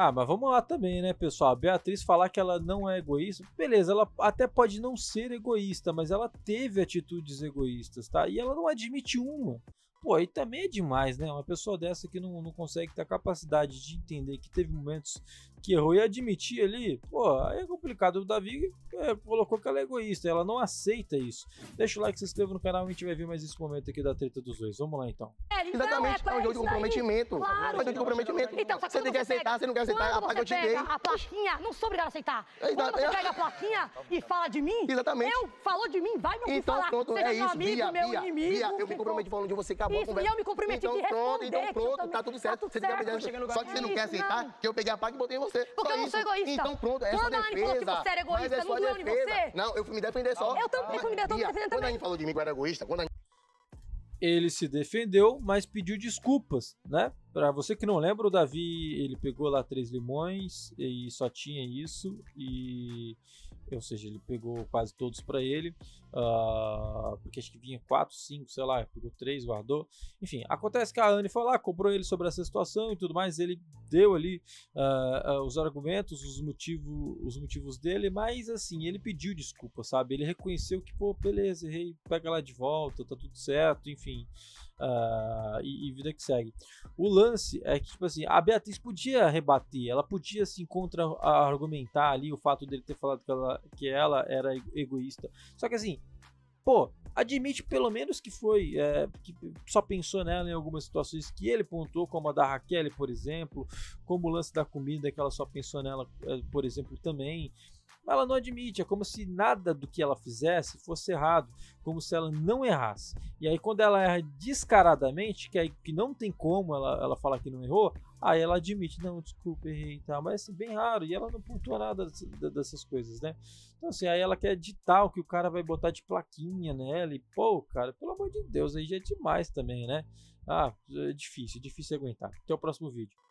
Ah, mas vamos lá também, né, pessoal? A Beatriz falar que ela não é egoísta, beleza, ela até pode não ser egoísta, mas ela teve atitudes egoístas, tá? E ela não admite uma. Pô, aí também é demais, né? Uma pessoa dessa que não, não consegue ter a capacidade de entender que teve momentos que errou e admitir ali, pô, aí é complicado. O Davi é, colocou que ela é egoísta, ela não aceita isso. Deixa o like, se inscreva no canal e a gente vai ver mais esse momento aqui da treta dos dois. Vamos lá então. É, então, Exatamente, é, é um é jogo de comprometimento. Claro. É um jogo de comprometimento. Então, você tem que aceitar, pega, você não quer aceitar, que eu te dei. A plaquinha, não sou obrigado a aceitar. Exato. Quando você é. pega a plaquinha e fala de mim, Exatamente. eu falou de mim, vai meu então, falar. Pronto, Seja é, é meu isso, amigo, Bia, meu Bia, inimigo. Bia, eu me comprometo falando de você, cara acabou Isso, a né? conversa. E eu me comprometi então, de responder. Então pronto, então tá tudo certo. Tá tudo você certo. Só que você não quer aceitar que eu peguei a pá e botei em você. Porque eu não sou egoísta. Então pronto, é só defesa. Quando a Anne falou que você era é egoísta, não doeu em você? Não, eu fui me defender só. Eu também fui me defender também. Quando a Anne falou de mim que eu era egoísta, quando a ele se defendeu, mas pediu desculpas, né? Para você que não lembra, o Davi ele pegou lá três limões e só tinha isso e ou seja, ele pegou quase todos para ele, uh, porque acho que vinha 4, 5, sei lá, pegou 3, guardou. Enfim, acontece que a Anne foi lá, cobrou ele sobre essa situação e tudo mais, ele deu ali uh, uh, os argumentos, os, motivo, os motivos dele, mas assim, ele pediu desculpa, sabe? Ele reconheceu que, pô, beleza, errei, pega lá de volta, tá tudo certo, enfim. E, e, vida que segue. O lance é que, tipo assim, a Beatriz podia rebater, ela podia, assim, contra-argumentar ali o fato dele ter falado que ela que ela era egoísta. Só que assim, pô, admite pelo menos que foi, é, que só pensou nela em algumas situações que ele pontuou, como a da Raquel, por exemplo, como o lance da comida, que ela só pensou nela, é, por exemplo, também mas ela não admite, é como se nada do que ela fizesse fosse errado, como se ela não errasse. E aí quando ela erra descaradamente, que, aí, que não tem como ela, ela falar que não errou, aí ela admite, não, desculpa, errei e tal, mas é bem raro, e ela não pontua nada dessas coisas, né? Então assim, aí ela quer ditar o que o cara vai botar de plaquinha nela, e pô, cara, pelo amor de Deus, aí já é demais também, né? Ah, é difícil, é difícil aguentar. Até o próximo vídeo.